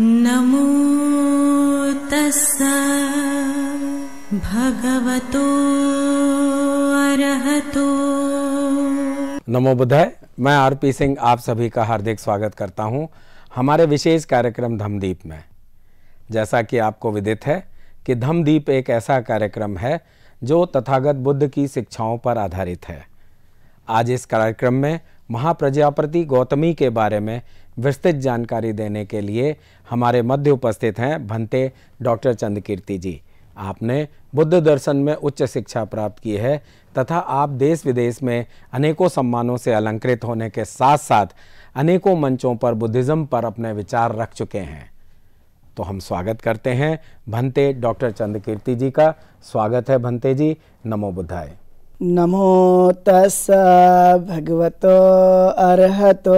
नमो तस् भगवतो अरहतो नमो बुद्धाय मैं आरपी सिंह आप सभी का हार्दिक स्वागत करता हूं हमारे विशेष कार्यक्रम धमदीप में जैसा कि आपको विदित है कि धमदीप एक ऐसा कार्यक्रम है जो तथागत बुद्ध की शिक्षाओं पर आधारित है आज इस कार्यक्रम में महाप्रजापति गौतमी के बारे में विस्तृत जानकारी देने के लिए हमारे मध्य उपस्थित हैं भंते डॉक्टर चंद्रकीर्ति जी आपने बुद्ध दर्शन में उच्च शिक्षा प्राप्त की है तथा आप देश विदेश में अनेकों सम्मानों से अलंकृत होने के साथ साथ अनेकों मंचों पर बुद्धिज़्म पर अपने विचार रख चुके हैं तो हम स्वागत करते हैं भंते डॉक्टर चंद्रकीर्ति जी का स्वागत है भंते जी नमो बुद्धाय नमो तस् भगवतो अरहतो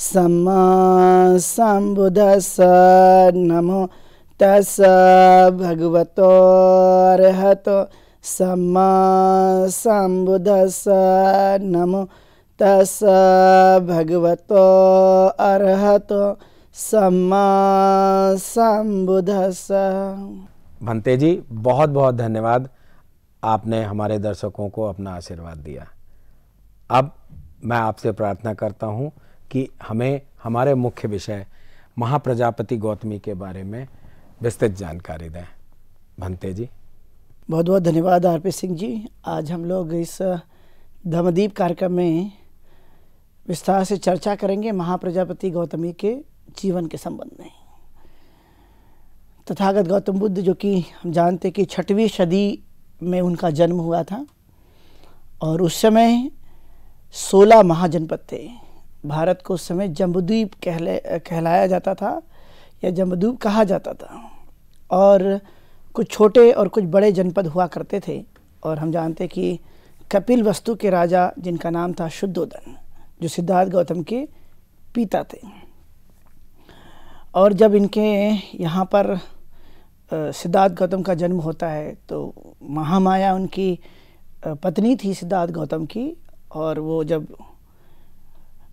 सम्मासम्बुदस नमो तस् भगवत अर्हत सम्मासम्बुदस नमो तस् भगवत अर्हत सम्मासम्बुदस भंते जी बहुत बहुत धन्यवाद आपने हमारे दर्शकों को अपना आशीर्वाद दिया अब मैं आपसे प्रार्थना करता हूँ कि हमें हमारे मुख्य विषय महाप्रजापति गौतमी के बारे में विस्तृत जानकारी दें भंते जी बहुत बहुत धन्यवाद आरपी सिंह जी आज हम लोग इस धमदीप कार्यक्रम में विस्तार से चर्चा करेंगे महाप्रजापति गौतमी के जीवन के संबंध में तथागत गौतम बुद्ध जो कि हम जानते कि छठवीं सदी में उनका जन्म हुआ था और उस समय सोलह महाजनपद थे भारत को उस समय जम्बद्वीप कहले कहलाया जाता था या जम्बद्वीप कहा जाता था और कुछ छोटे और कुछ बड़े जनपद हुआ करते थे और हम जानते कि कपिल वस्तु के राजा जिनका नाम था शुद्धोदन जो सिद्धार्थ गौतम के पिता थे और जब इनके यहाँ पर सिद्धार्थ गौतम का जन्म होता है तो महामाया उनकी पत्नी थी सिद्धार्थ गौतम की और वो जब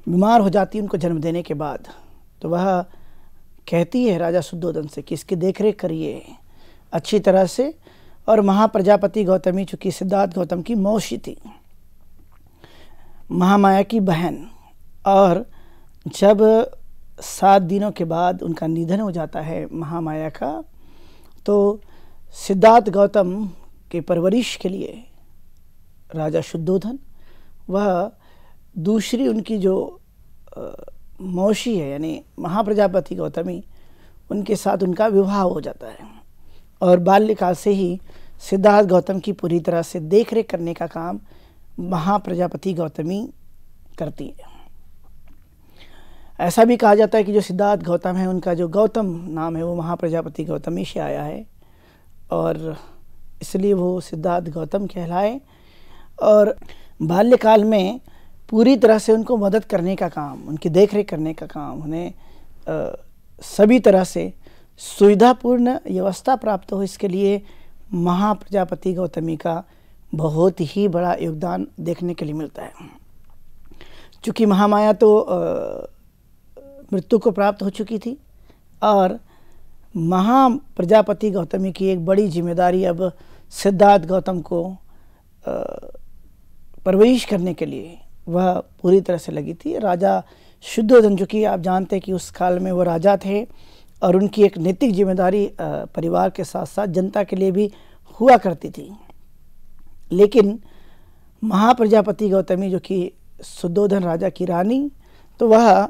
बीमार हो जाती है उनको जन्म देने के बाद तो वह कहती है राजा शुद्धोधन से कि इसकी देख रेख करिए अच्छी तरह से और महाप्रजापति गौतमी चूँकि सिद्धार्थ गौतम की मौसी थी महामाया की बहन और जब सात दिनों के बाद उनका निधन हो जाता है महामाया का तो सिद्धार्थ गौतम के परवरिश के लिए राजा शुद्धोधन वह दूसरी उनकी जो मौसी है यानी महाप्रजापति गौतमी उनके साथ उनका विवाह हो जाता है और बाल्यकाल से ही सिद्धार्थ गौतम की पूरी तरह से देख रेख करने का काम महाप्रजापति गौतमी करती है ऐसा भी कहा जाता है कि जो सिद्धार्थ गौतम है उनका जो गौतम नाम है वो महाप्रजापति गौतमी से आया है और इसलिए वो सिद्धार्थ गौतम कहलाए और बाल्यकाल में पूरी तरह से उनको मदद करने का काम उनकी देख रेख करने का काम उन्हें सभी तरह से सुविधापूर्ण व्यवस्था प्राप्त हो इसके लिए महाप्रजापति गौतमी का बहुत ही बड़ा योगदान देखने के लिए मिलता है चूँकि महामाया तो मृत्यु को प्राप्त हो चुकी थी और महाप्रजापति गौतमी की एक बड़ी जिम्मेदारी अब सिद्धार्थ गौतम को परवरिश करने के लिए वह पूरी तरह से लगी थी राजा शुद्धोधन जो कि आप जानते हैं कि उस काल में वह राजा थे और उनकी एक नैतिक जिम्मेदारी परिवार के साथ साथ जनता के लिए भी हुआ करती थी लेकिन महाप्रजापति गौतमी जो कि शुद्धोधन राजा की रानी तो वह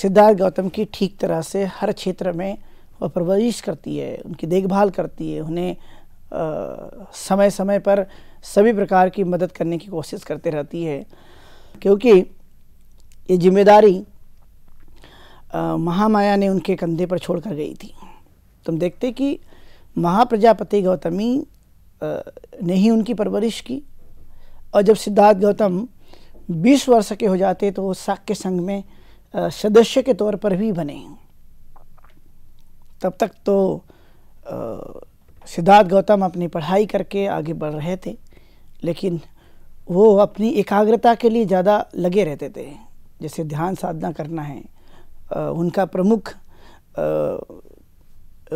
सिद्धार्थ गौतम की ठीक तरह से हर क्षेत्र में वह परवरिश करती है उनकी देखभाल करती है उन्हें आ, समय समय पर सभी प्रकार की मदद करने की कोशिश करते रहती है क्योंकि ये जिम्मेदारी महामाया ने उनके कंधे पर छोड़ कर गई थी तुम देखते कि महाप्रजापति गौतमी ने ही उनकी परवरिश की और जब सिद्धार्थ गौतम 20 वर्ष के हो जाते तो वो शाक्य संघ में सदस्य के तौर पर भी बने तब तक तो सिद्धार्थ गौतम अपनी पढ़ाई करके आगे बढ़ रहे थे लेकिन वो अपनी एकाग्रता के लिए ज़्यादा लगे रहते थे जैसे ध्यान साधना करना है उनका प्रमुख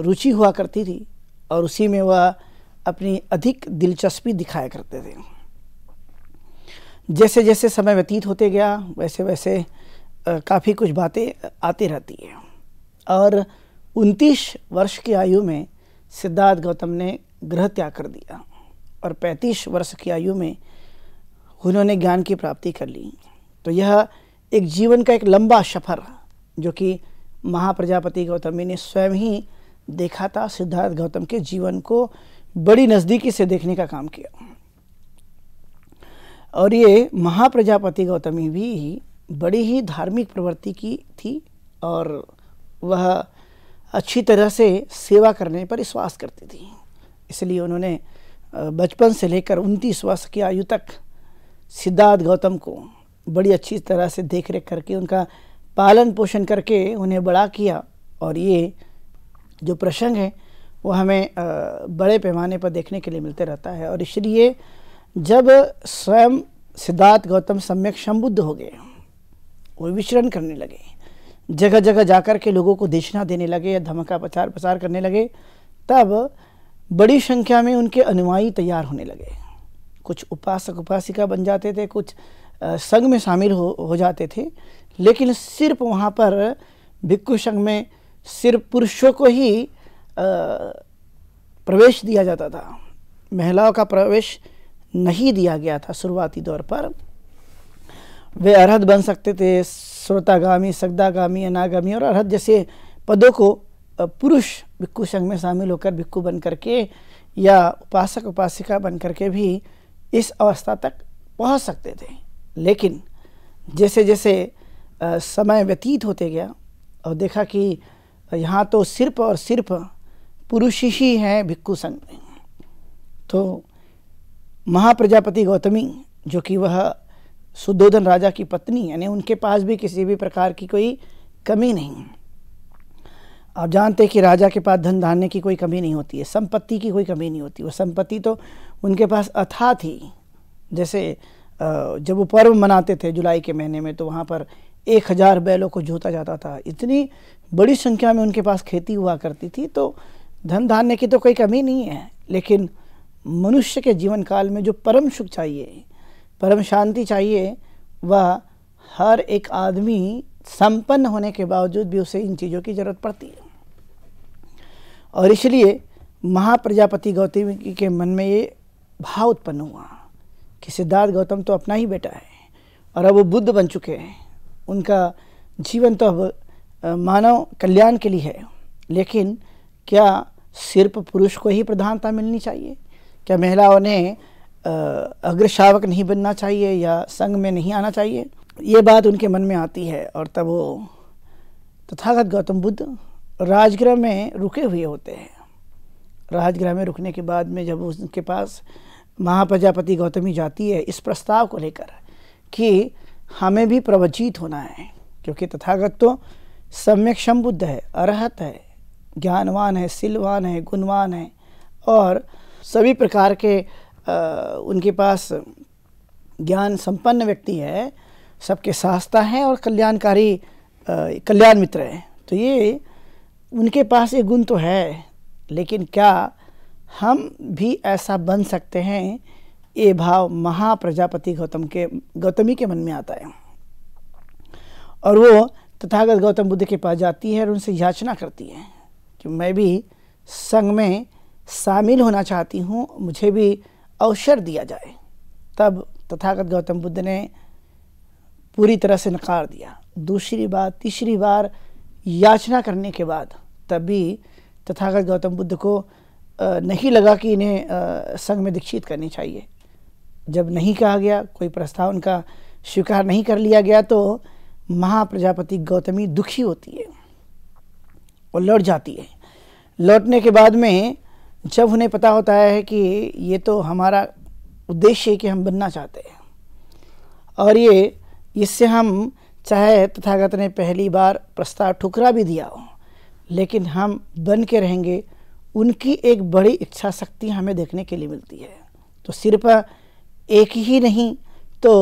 रुचि हुआ करती थी और उसी में वह अपनी अधिक दिलचस्पी दिखाया करते थे जैसे जैसे समय व्यतीत होते गया वैसे वैसे काफ़ी कुछ बातें आती रहती है और उनतीस वर्ष की आयु में सिद्धार्थ गौतम ने गृह त्याग कर दिया और पैंतीस वर्ष की आयु में उन्होंने ज्ञान की प्राप्ति कर ली तो यह एक जीवन का एक लंबा सफ़र जो कि महाप्रजापति गौतमी ने स्वयं ही देखा था सिद्धार्थ गौतम के जीवन को बड़ी नज़दीकी से देखने का काम किया और ये महाप्रजापति गौतमी भी बड़ी ही धार्मिक प्रवृत्ति की थी और वह अच्छी तरह से सेवा करने पर विश्वास करती थी इसलिए उन्होंने बचपन से लेकर उनतीस वर्ष की आयु तक सिद्धार्थ गौतम को बड़ी अच्छी तरह से देख रेख करके उनका पालन पोषण करके उन्हें बड़ा किया और ये जो प्रसंग है वो हमें बड़े पैमाने पर देखने के लिए मिलते रहता है और इसलिए जब स्वयं सिद्धार्थ गौतम सम्यक सम्बुद्ध हो गए वो विचरण करने लगे जगह जगह जाकर के लोगों को देशना देने लगे या धमका प्रचार प्रसार करने लगे तब बड़ी संख्या में उनके अनुयायी तैयार होने लगे कुछ उपासक उपासिका बन जाते थे कुछ संघ में शामिल हो हो जाते थे लेकिन सिर्फ वहाँ पर भिक्खु संघ में सिर्फ पुरुषों को ही प्रवेश दिया जाता था महिलाओं का प्रवेश नहीं दिया गया था शुरुआती दौर पर वे अरहत बन सकते थे श्रोतागामी सगदागामी अनागामी और अरहत जैसे पदों को पुरुष भिक्खु संघ में शामिल होकर भिक्खु बन करके या उपासक उपासिका बन करके भी इस अवस्था तक पहुंच सकते थे लेकिन जैसे जैसे समय व्यतीत होते गया और देखा कि यहाँ तो सिर्फ और सिर्फ पुरुष ही हैं भिक्खु संघ में तो महाप्रजापति गौतमी जो कि वह सुदोधन राजा की पत्नी यानी उनके पास भी किसी भी प्रकार की कोई कमी नहीं आप जानते हैं कि राजा के पास धन धान्य की कोई कमी नहीं होती है संपत्ति की कोई कमी नहीं होती वो संपत्ति तो उनके पास अथा थी जैसे जब वो पर्व मनाते थे जुलाई के महीने में तो वहाँ पर एक हज़ार बैलों को जोता जाता था इतनी बड़ी संख्या में उनके पास खेती हुआ करती थी तो धन धान्य की तो कोई कमी नहीं है लेकिन मनुष्य के जीवन काल में जो परम सुख चाहिए परम शांति चाहिए वह हर एक आदमी संपन्न होने के बावजूद भी उसे इन चीज़ों की ज़रूरत पड़ती है और इसलिए महाप्रजापति गौतम के मन में ये भाव उत्पन्न हुआ कि सिद्धार्थ गौतम तो अपना ही बेटा है और अब वो बुद्ध बन चुके हैं उनका जीवन तो अब मानव कल्याण के लिए है लेकिन क्या सिर्फ पुरुष को ही प्रधानता मिलनी चाहिए क्या महिलाओं ने अग्रशावक नहीं बनना चाहिए या संघ में नहीं आना चाहिए ये बात उनके मन में आती है और तब वो तथागत गौतम बुद्ध राजगृह में रुके हुए होते हैं राजगृह में रुकने के बाद में जब उनके पास महाप्रजापति गौतमी जाती है इस प्रस्ताव को लेकर कि हमें भी प्रवचित होना है क्योंकि तथागत तो सम्यक सम्बुद्ध है अरहत है ज्ञानवान है सिलवान है गुणवान है और सभी प्रकार के आ, उनके पास ज्ञान संपन्न व्यक्ति है सबके शास्ता हैं और कल्याणकारी कल्याण मित्र हैं तो ये उनके पास ये गुण तो है लेकिन क्या हम भी ऐसा बन सकते हैं ये भाव महाप्रजापति गौतम के गौतमी के मन में आता है और वो तथागत गौतम बुद्ध के पास जाती है और उनसे याचना करती है कि मैं भी संघ में शामिल होना चाहती हूँ मुझे भी अवसर दिया जाए तब तथागत गौतम बुद्ध ने पूरी तरह से नकार दिया दूसरी बार तीसरी बार याचना करने के बाद तभी तथागत गौतम बुद्ध को नहीं लगा कि इन्हें संघ में दीक्षित करनी चाहिए जब नहीं कहा गया कोई प्रस्ताव उनका स्वीकार नहीं कर लिया गया तो महाप्रजापति गौतमी दुखी होती है और लौट जाती है लौटने के बाद में जब उन्हें पता होता है कि ये तो हमारा उद्देश्य है कि हम बनना चाहते हैं और ये इससे हम चाहे तथागत ने पहली बार प्रस्ताव ठुकरा भी दिया हो लेकिन हम बन के रहेंगे उनकी एक बड़ी इच्छा शक्ति हमें देखने के लिए मिलती है तो सिर्फ एक ही नहीं तो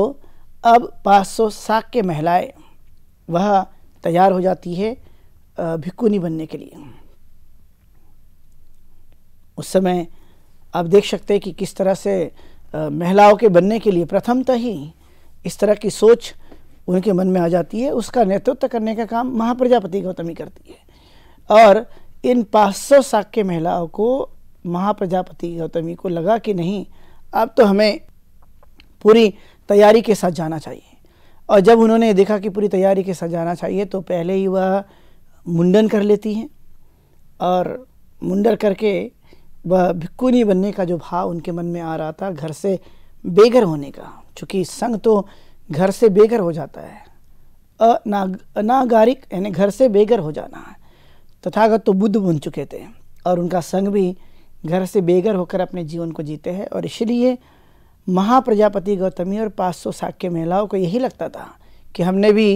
अब 500 साख के महिलाएं वह तैयार हो जाती है भिक्कुनी बनने के लिए उस समय आप देख सकते हैं कि किस तरह से महिलाओं के बनने के लिए प्रथमतः ही इस तरह की सोच उनके मन में आ जाती है उसका नेतृत्व करने का काम महाप्रजापति गौतमी करती है और इन पाँच सौ साक्य महिलाओं को महाप्रजापति गौतमी को लगा कि नहीं अब तो हमें पूरी तैयारी के साथ जाना चाहिए और जब उन्होंने देखा कि पूरी तैयारी के साथ जाना चाहिए तो पहले ही वह मुंडन कर लेती हैं और मुंडन करके वह भिक्कुनी बनने का जो भाव उनके मन में आ रहा था घर से बेघर होने का चूँकि संघ तो घर से बेघर हो जाता है अनागारिक यानी घर से बेघर हो जाना है तथागत तो बुद्ध बन चुके थे और उनका संग भी घर से बेघर होकर अपने जीवन को जीते हैं और इसलिए महाप्रजापति गौतमी और पाँच सौ साख्य महिलाओं को यही लगता था कि हमने भी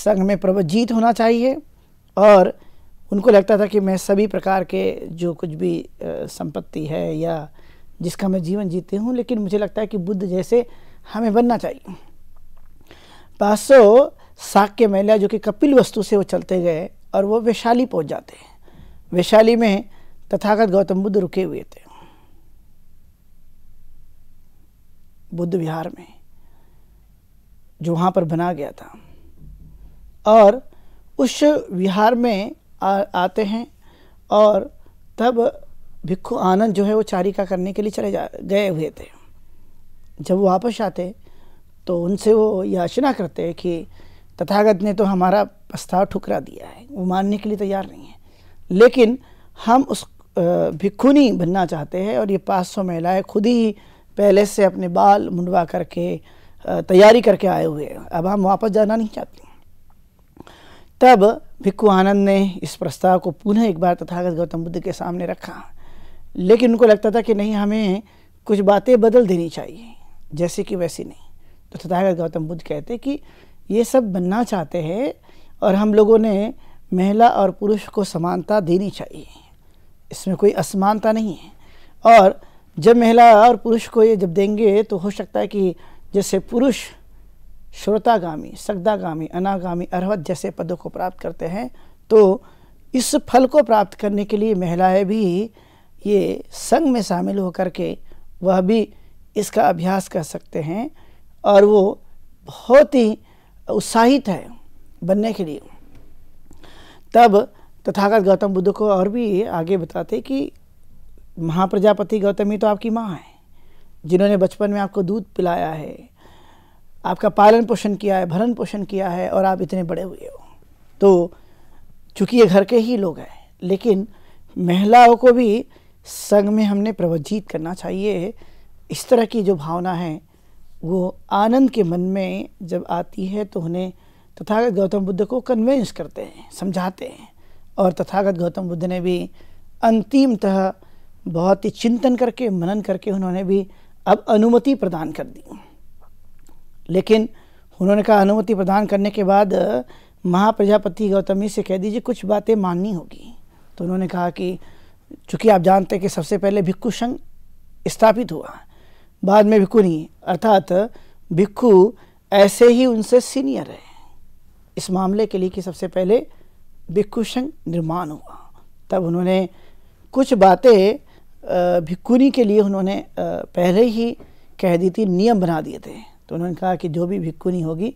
संघ में प्रवजीत होना चाहिए और उनको लगता था कि मैं सभी प्रकार के जो कुछ भी संपत्ति है या जिसका मैं जीवन जीती हूँ लेकिन मुझे लगता है कि बुद्ध जैसे हमें बनना चाहिए पासो के मेला जो कि कपिल वस्तु से वो चलते गए और वो वैशाली पहुंच जाते हैं वैशाली में तथागत गौतम बुद्ध रुके हुए थे बुद्ध विहार में जो वहाँ पर बना गया था और उस विहार में आ, आते हैं और तब भिक्खु आनंद जो है वो चारिका करने के लिए चले जा गए हुए थे जब वापस आते तो उनसे वो याचना करते हैं कि तथागत ने तो हमारा प्रस्ताव ठुकरा दिया है वो मानने के लिए तैयार नहीं है लेकिन हम उस भिक्खुनी बनना चाहते हैं और ये पाँच सौ महिलाएँ खुद ही पहले से अपने बाल मुंडवा करके तैयारी करके आए हुए हैं अब हम वापस जाना नहीं चाहते तब भिक्खु आनंद ने इस प्रस्ताव को पुनः एक बार तथागत गौतम बुद्ध के सामने रखा लेकिन उनको लगता था कि नहीं हमें कुछ बातें बदल देनी चाहिए जैसी कि वैसी नहीं तो तथागत गौतम बुद्ध कहते कि ये सब बनना चाहते हैं और हम लोगों ने महिला और पुरुष को समानता देनी चाहिए इसमें कोई असमानता नहीं है और जब महिला और पुरुष को ये जब देंगे तो हो सकता है कि जैसे पुरुष श्रोतागामी सगदागामी अनागामी अरहत जैसे पदों को प्राप्त करते हैं तो इस फल को प्राप्त करने के लिए महिलाएं भी ये संघ में शामिल होकर के वह भी इसका अभ्यास कर सकते हैं और वो बहुत ही उत्साहित है बनने के लिए तब तथागत गौतम बुद्ध को और भी आगे बताते कि महाप्रजापति गौतमी तो आपकी माँ है जिन्होंने बचपन में आपको दूध पिलाया है आपका पालन पोषण किया है भरण पोषण किया है और आप इतने बड़े हुए हो तो चूँकि ये घर के ही लोग हैं लेकिन महिलाओं को भी संघ में हमने प्रवजित करना चाहिए इस तरह की जो भावना है वो आनंद के मन में जब आती है तो उन्हें तथागत गौतम बुद्ध को कन्वेंस करते हैं समझाते हैं और तथागत गौतम बुद्ध ने भी अंतिमतः बहुत ही चिंतन करके मनन करके उन्होंने भी अब अनुमति प्रदान कर दी लेकिन उन्होंने कहा अनुमति प्रदान करने के बाद महाप्रजापति गौतम से कह दीजिए कुछ बातें माननी होगी तो उन्होंने कहा कि चूँकि आप जानते हैं कि सबसे पहले भिक्षु संघ स्थापित हुआ बाद में भिक्खुनी अर्थात भिक्खु ऐसे ही उनसे सीनियर है इस मामले के लिए कि सबसे पहले भिक्खु संघ निर्माण हुआ तब उन्होंने कुछ बातें भिक्खुनी के लिए उन्होंने पहले ही कह दी थी नियम बना दिए थे तो उन्होंने कहा कि जो भी भिक्खुनी होगी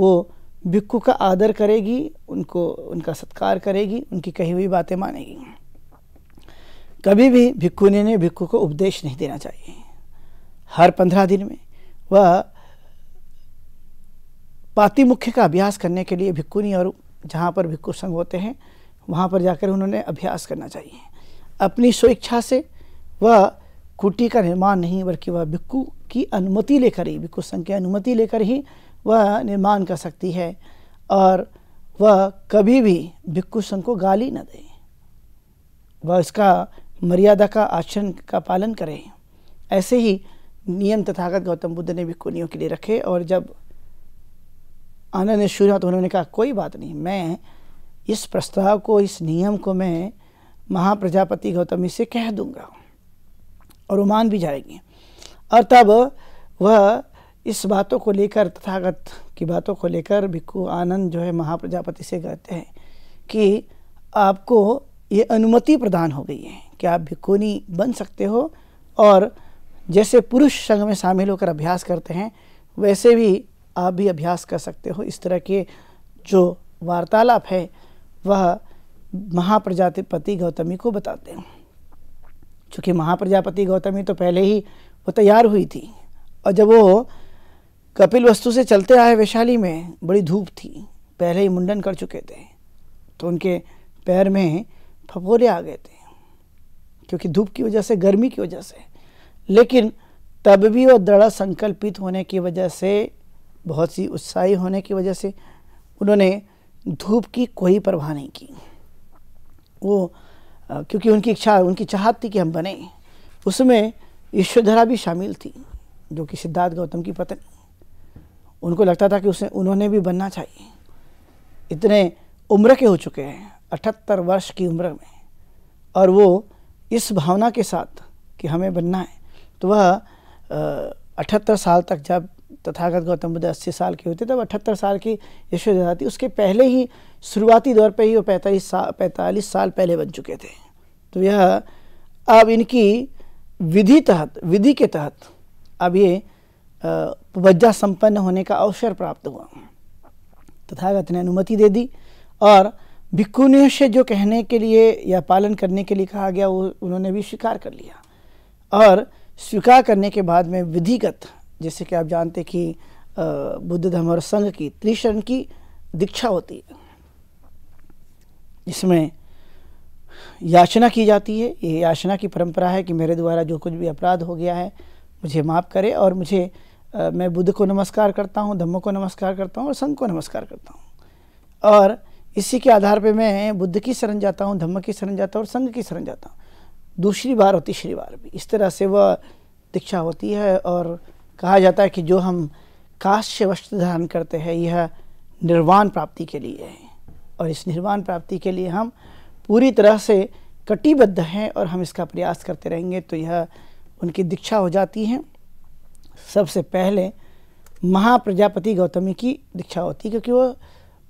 वो भिक्खु का आदर करेगी उनको उनका सत्कार करेगी उनकी कही हुई बातें मानेगी कभी भी भिक्खुनी ने भिक्खु को उपदेश नहीं देना चाहिए हर पंद्रह दिन में वह पाति मुख्य का अभ्यास करने के लिए भिक्कुनी और जहाँ पर भिक्खु संघ होते हैं वहाँ पर जाकर उन्होंने अभ्यास करना चाहिए अपनी स्वेच्छा से वह कुटी का निर्माण नहीं बल्कि वह भिक्कू की अनुमति लेकर ही भिक्खु संघ की अनुमति लेकर ही वह निर्माण कर सकती है और वह कभी भी भिक्खु संघ को गाली न दे वह इसका मर्यादा का आचरण का पालन करें ऐसे ही नियम तथागत गौतम बुद्ध ने भी कुनियों के लिए रखे और जब आनंद ने शुरू हुआ तो उन्होंने कहा कोई बात नहीं मैं इस प्रस्ताव को इस नियम को मैं महाप्रजापति गौतम से कह दूंगा और वो मान भी जाएंगे और तब वह इस बातों को लेकर तथागत की बातों को लेकर भिक्खु आनंद जो है महाप्रजापति से कहते हैं कि आपको ये अनुमति प्रदान हो गई है कि आप भिक्खुनी बन सकते हो और जैसे पुरुष संघ में शामिल होकर अभ्यास करते हैं वैसे भी आप भी अभ्यास कर सकते हो इस तरह के जो वार्तालाप है वह महाप्रजापति गौतमी को बताते हैं चूँकि महाप्रजापति गौतमी तो पहले ही वो तैयार हुई थी और जब वो कपिल वस्तु से चलते आए वैशाली में बड़ी धूप थी पहले ही मुंडन कर चुके थे तो उनके पैर में फपोरे आ गए थे क्योंकि धूप की वजह से गर्मी की वजह से लेकिन तब भी वो दृढ़ संकल्पित होने की वजह से बहुत सी उत्साही होने की वजह से उन्होंने धूप की कोई परवाह नहीं की वो क्योंकि उनकी इच्छा उनकी चाहत थी कि हम बने उसमें ईश्वरधरा भी शामिल थी जो कि सिद्धार्थ गौतम की पत्नी उनको लगता था कि उसे उन्होंने भी बनना चाहिए इतने उम्र के हो चुके हैं अठहत्तर वर्ष की उम्र में और वो इस भावना के साथ कि हमें बनना है तो वह अठहत्तर साल तक जब तथागत गौतम बुद्ध अस्सी साल के होते तब अठहत्तर साल की यशोदा थी उसके पहले ही शुरुआती दौर पर ही वो पैंतालीस साल पैंतालीस साल पहले बन चुके थे तो यह अब इनकी विधि तहत विधि के तहत अब ये वज्जा संपन्न होने का अवसर प्राप्त हुआ तथागत ने अनुमति दे दी और भिक्खुनियों से जो कहने के लिए या पालन करने के लिए कहा गया वो उन्होंने भी स्वीकार कर लिया और स्वीकार करने के बाद में विधिगत जैसे कि आप जानते कि बुद्ध धर्म और संघ की त्रिशरण की दीक्षा होती है जिसमें याचना की जाती है ये याचना की परंपरा है कि मेरे द्वारा जो कुछ भी अपराध हो गया है मुझे माफ़ करे और मुझे आ, मैं बुद्ध को नमस्कार करता हूँ धम्म को नमस्कार करता हूँ और संघ को नमस्कार करता हूँ और इसी के आधार पर मैं बुद्ध की शरण जाता हूँ धम्म की शरण जाता हूँ और संघ की शरण जाता हूँ दूसरी बार और तीसरी बार भी इस तरह से वह दीक्षा होती है और कहा जाता है कि जो हम काश्य वस्त्र धारण करते हैं यह निर्वाण प्राप्ति के लिए है और इस निर्वाण प्राप्ति के लिए हम पूरी तरह से कटिबद्ध हैं और हम इसका प्रयास करते रहेंगे तो यह उनकी दीक्षा हो जाती है सबसे पहले महाप्रजापति गौतमी की दीक्षा होती है क्योंकि वह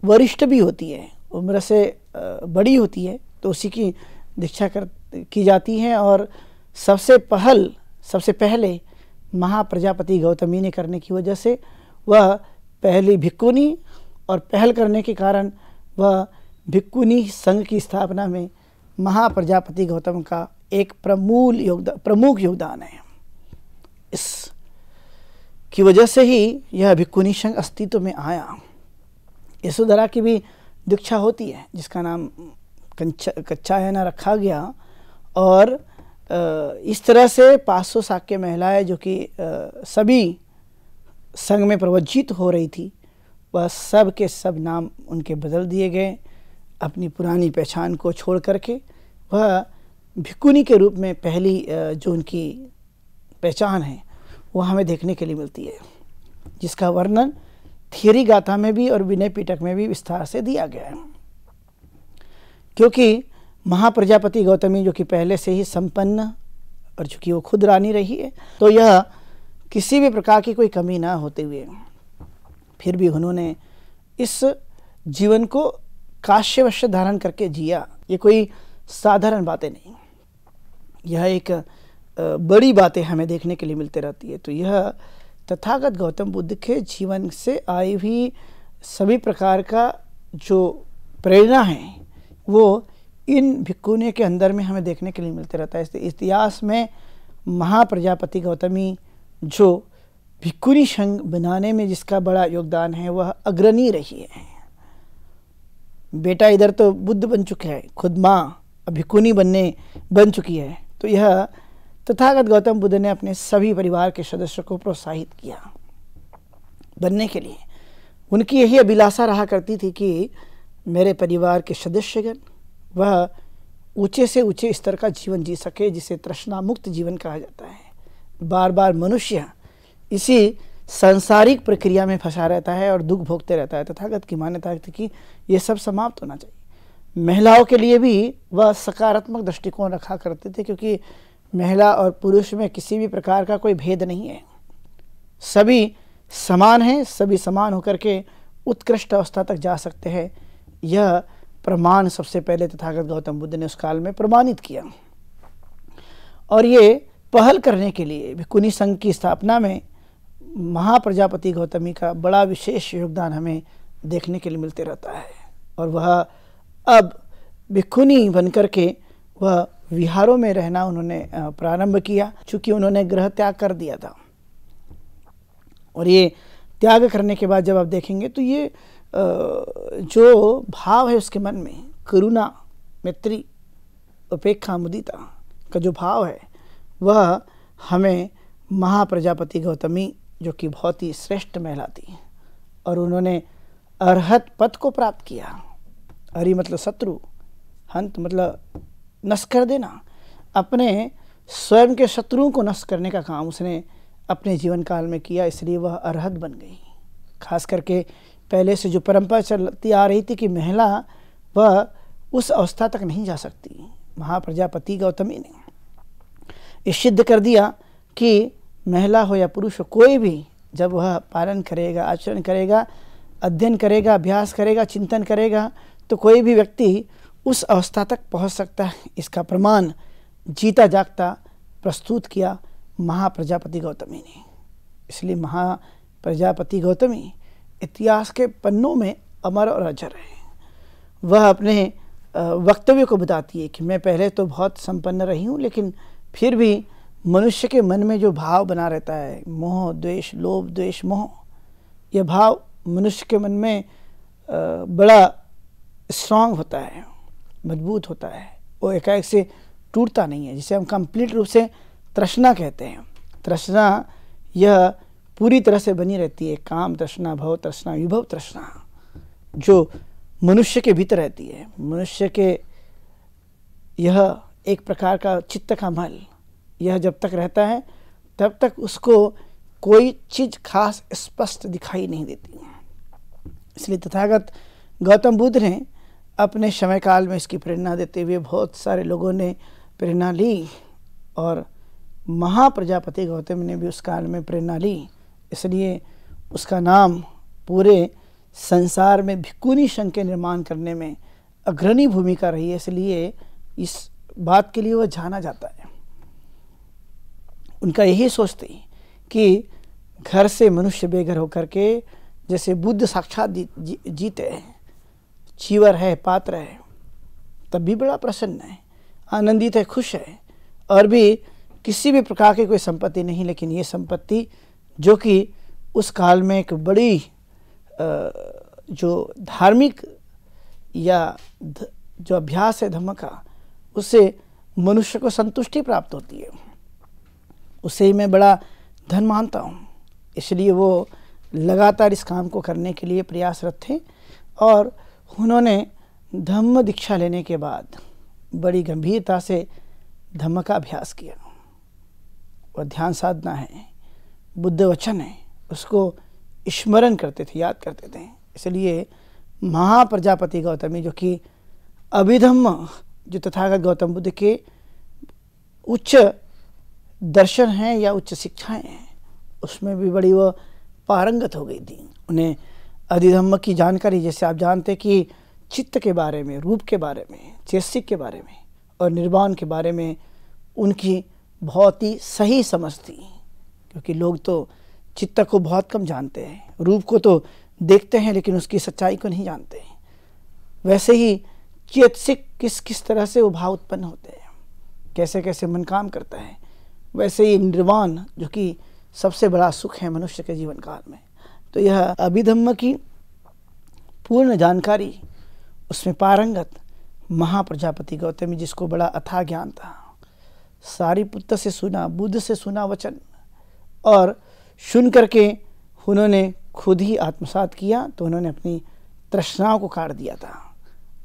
वरिष्ठ भी होती है उम्र से बड़ी होती है तो उसी की दीक्षा कर की जाती हैं और सबसे पहल सबसे पहले महाप्रजापति गौतमी ने करने की वजह से वह पहली भिक्कुनी और पहल करने के कारण वह भिक्कुनी संघ की स्थापना में महाप्रजापति गौतम का एक प्रमूल योगदान प्रमुख योगदान है इस की वजह से ही यह भिक्कुनी संघ अस्तित्व में आया यशोधरा की भी दीक्षा होती है जिसका नाम कच्चा कच्छायना है ना रखा गया और इस तरह से पाँच सौ साख्य महिलाएँ जो कि सभी संघ में प्रवज्जित हो रही थी वह सब के सब नाम उनके बदल दिए गए अपनी पुरानी पहचान को छोड़ करके वह भिकुनी के रूप में पहली जो उनकी पहचान है वह हमें देखने के लिए मिलती है जिसका वर्णन थियरी गाथा में भी और विनय पीटक में भी विस्तार से दिया गया है क्योंकि महाप्रजापति गौतमी जो कि पहले से ही संपन्न और चूंकि वो खुद रानी रही है तो यह किसी भी प्रकार की कोई कमी ना होते हुए फिर भी उन्होंने इस जीवन को काश्यवश्य धारण करके जिया ये कोई साधारण बातें नहीं यह एक बड़ी बातें हमें देखने के लिए मिलते रहती है तो यह तथागत गौतम बुद्ध के जीवन से आई हुई सभी प्रकार का जो प्रेरणा है वो इन भिक्कुनियों के अंदर में हमें देखने के लिए मिलते रहता है इतिहास में महाप्रजापति गौतमी जो भिक्कुनी संघ बनाने में जिसका बड़ा योगदान है वह अग्रणी रही है बेटा इधर तो बुद्ध बन चुके हैं खुद माँ भिक्कुनी बनने बन चुकी है तो यह तथागत गौतम बुद्ध ने अपने सभी परिवार के सदस्यों को प्रोत्साहित किया बनने के लिए उनकी यही अभिलाषा रहा करती थी कि मेरे परिवार के सदस्यगण वह ऊंचे से ऊंचे स्तर का जीवन जी सके जिसे तृष्णा मुक्त जीवन कहा जाता है बार बार मनुष्य इसी सांसारिक प्रक्रिया में फंसा रहता है और दुख भोगते रहता है तथागत की मान्यता है कि ये सब समाप्त होना चाहिए महिलाओं के लिए भी वह सकारात्मक दृष्टिकोण रखा करते थे क्योंकि महिला और पुरुष में किसी भी प्रकार का कोई भेद नहीं है सभी समान हैं सभी समान होकर के उत्कृष्ट अवस्था तक जा सकते हैं यह प्रमाण सबसे पहले तथागत गौतम बुद्ध ने उस काल में प्रमाणित किया और ये पहल करने के लिए भिकुनी संघ की स्थापना में महाप्रजापति गौतमी का बड़ा विशेष योगदान हमें देखने के लिए मिलते रहता है और वह अब भिक्खुनी बनकर के वह विहारों में रहना उन्होंने प्रारंभ किया चूंकि उन्होंने ग्रह त्याग कर दिया था और ये त्याग करने के बाद जब आप देखेंगे तो ये जो भाव है उसके मन में करुणा मित्री उपेक्षा मुदिता का जो भाव है वह हमें महाप्रजापति गौतमी जो कि बहुत ही श्रेष्ठ महिला है और उन्होंने अरहत पद को प्राप्त किया हरी मतलब शत्रु हंत मतलब नष्ट कर देना अपने स्वयं के शत्रुओं को नष्ट करने का काम उसने अपने जीवन काल में किया इसलिए वह अरहत बन गई खास करके पहले से जो परंपरा चलती आ रही थी कि महिला वह उस अवस्था तक नहीं जा सकती महाप्रजापति गौतमी ने ये सिद्ध कर दिया कि महिला हो या पुरुष हो कोई भी जब वह पालन करेगा आचरण करेगा अध्ययन करेगा अभ्यास करेगा चिंतन करेगा तो कोई भी व्यक्ति उस अवस्था तक पहुंच सकता है इसका प्रमाण जीता जागता प्रस्तुत किया महाप्रजापति गौतमी ने इसलिए महाप्रजापति गौतमी इतिहास के पन्नों में अमर और अजर है वह अपने वक्तव्य को बताती है कि मैं पहले तो बहुत संपन्न रही हूँ लेकिन फिर भी मनुष्य के मन में जो भाव बना रहता है मोह द्वेष लोभ द्वेष मोह यह भाव मनुष्य के मन में बड़ा स्ट्रांग होता है मजबूत होता है वो एकाएक से टूटता नहीं है जिसे हम कंप्लीट रूप से तृष्णा कहते हैं तृष्णा यह पूरी तरह से बनी रहती है काम तृष्णा भव तृष्णा विभव तृष्णा जो मनुष्य के भीतर रहती है मनुष्य के यह एक प्रकार का चित्त का मल यह जब तक रहता है तब तक उसको कोई चीज़ खास स्पष्ट दिखाई नहीं देती है इसलिए तथागत गौतम बुद्ध ने अपने समय काल में इसकी प्रेरणा देते हुए बहुत सारे लोगों ने प्रेरणा ली और महाप्रजापति गौतम ने भी उस काल में प्रेरणा ली इसलिए उसका नाम पूरे संसार में भिकुनी शंख के निर्माण करने में अग्रणी भूमिका रही है इसलिए इस बात के लिए वह जाना जाता है उनका यही सोचते कि घर से मनुष्य बेघर होकर के जैसे बुद्ध साक्षात जी, जी, जीते हैं चीवर है पात्र है तब भी बड़ा प्रसन्न है आनंदित है खुश है और भी किसी भी प्रकार की कोई संपत्ति नहीं लेकिन ये संपत्ति जो कि उस काल में एक बड़ी जो धार्मिक या जो अभ्यास है धर्म का उससे मनुष्य को संतुष्टि प्राप्त होती है उसे ही मैं बड़ा धन मानता हूँ इसलिए वो लगातार इस काम को करने के लिए प्रयासरत थे और उन्होंने धम्म दीक्षा लेने के बाद बड़ी गंभीरता से धम्म का अभ्यास किया और ध्यान साधना है बुद्ध वचन है उसको स्मरण करते थे याद करते थे इसलिए महाप्रजापति गौतमी जो कि अभिधम्म जो तथागत गौतम बुद्ध के उच्च दर्शन हैं या उच्च शिक्षाएं हैं उसमें भी बड़ी वह पारंगत हो गई थी उन्हें अधिधम्म की जानकारी जैसे आप जानते कि चित्त के बारे में रूप के बारे में चेसिक के बारे में और निर्वाण के बारे में उनकी बहुत ही सही समझ थी क्योंकि लोग तो चित्त को बहुत कम जानते हैं रूप को तो देखते हैं लेकिन उसकी सच्चाई को नहीं जानते वैसे ही चेतसिक किस किस तरह से वो भाव उत्पन्न होते हैं कैसे कैसे मन काम करता है वैसे ही निर्वाण जो कि सबसे बड़ा सुख है मनुष्य के जीवन काल में तो यह अभिधम्म की पूर्ण जानकारी उसमें पारंगत महाप्रजापति गौतम जिसको बड़ा अथा ज्ञान था सारी पुत्र से सुना बुद्ध से सुना वचन और सुन करके उन्होंने खुद ही आत्मसात किया तो उन्होंने अपनी तृष्णाओं को काट दिया था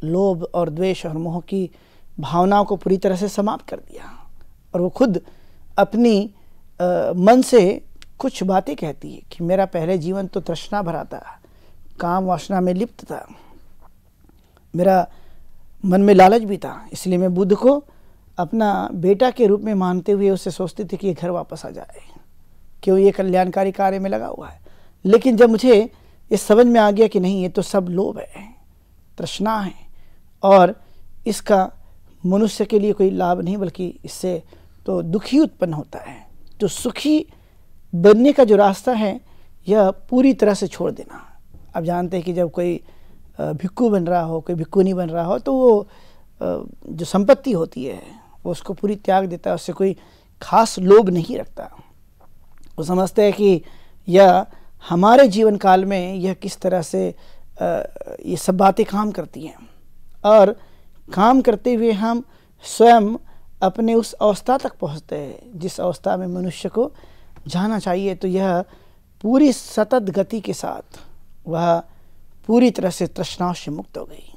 लोभ और द्वेष और मोह की भावनाओं को पूरी तरह से समाप्त कर दिया और वो खुद अपनी आ, मन से कुछ बातें कहती है कि मेरा पहले जीवन तो तृष्णा भरा था काम वासना में लिप्त था मेरा मन में लालच भी था इसलिए मैं बुद्ध को अपना बेटा के रूप में मानते हुए उससे सोचती थी कि ये घर वापस आ जाए क्यों ये कल्याणकारी कार्य में लगा हुआ है लेकिन जब मुझे ये समझ में आ गया कि नहीं ये तो सब लोभ है तृष्णा है और इसका मनुष्य के लिए कोई लाभ नहीं बल्कि इससे तो दुखी उत्पन्न होता है तो सुखी बनने का जो रास्ता है यह पूरी तरह से छोड़ देना आप जानते हैं कि जब कोई भिक्खू बन रहा हो कोई भिक्खू नहीं बन रहा हो तो वो जो संपत्ति होती है वो उसको पूरी त्याग देता है उससे कोई खास लोभ नहीं रखता वो समझते हैं कि यह हमारे जीवन काल में यह किस तरह से ये सब बातें काम करती हैं और काम करते हुए हम स्वयं अपने उस अवस्था तक पहुंचते हैं जिस अवस्था में मनुष्य को जाना चाहिए तो यह पूरी सतत गति के साथ वह पूरी तरह से तृष्णाव से मुक्त हो गई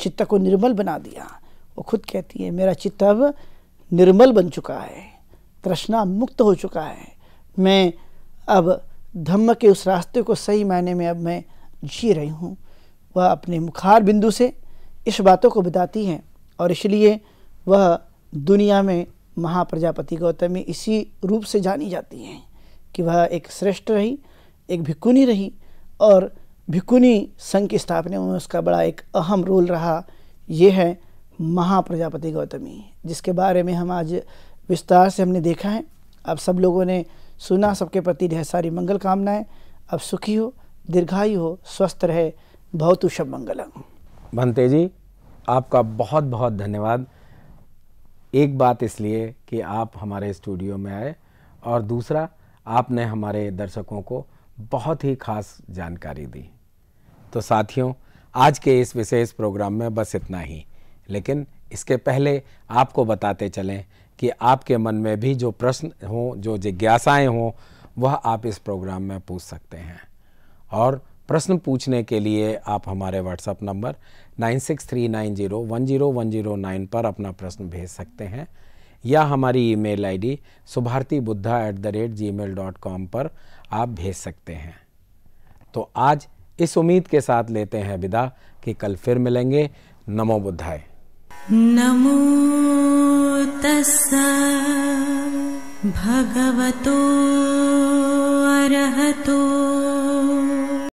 चित्त को निर्मल बना दिया वो खुद कहती है मेरा चित्त अब निर्मल बन चुका है तृष्णा मुक्त हो चुका है मैं अब धम्म के उस रास्ते को सही मायने में अब मैं जी रही हूँ वह अपने मुखार बिंदु से इस बातों को बताती हैं और इसलिए वह दुनिया में महाप्रजापति गौतमी इसी रूप से जानी जाती हैं कि वह एक श्रेष्ठ रही एक भिकुनी रही और भिकुनी संघ की स्थापना में उसका बड़ा एक अहम रोल रहा ये है महाप्रजापति गौतमी जिसके बारे में हम आज विस्तार से हमने देखा है अब सब लोगों ने सुना सबके प्रति ढेर सारी मंगल कामनाएं अब सुखी हो दीर्घायु हो स्वस्थ रहे बहुत शुभ मंगलम भंते जी आपका बहुत बहुत धन्यवाद एक बात इसलिए कि आप हमारे स्टूडियो में आए और दूसरा आपने हमारे दर्शकों को बहुत ही खास जानकारी दी तो साथियों आज के इस विशेष प्रोग्राम में बस इतना ही लेकिन इसके पहले आपको बताते चलें कि आपके मन में भी जो प्रश्न हों जो जिज्ञासाएं हों वह आप इस प्रोग्राम में पूछ सकते हैं और प्रश्न पूछने के लिए आप हमारे व्हाट्सएप नंबर 9639010109 पर अपना प्रश्न भेज सकते हैं या हमारी email ID Subharti Buddha at the rate G mail dot com पर आप भेज सकते हैं तो आज इस उम्मीद के साथ लेते हैं विदा कि कल फिर मिलेंगे नमो बुद्धाए नमो तस्स अरहतो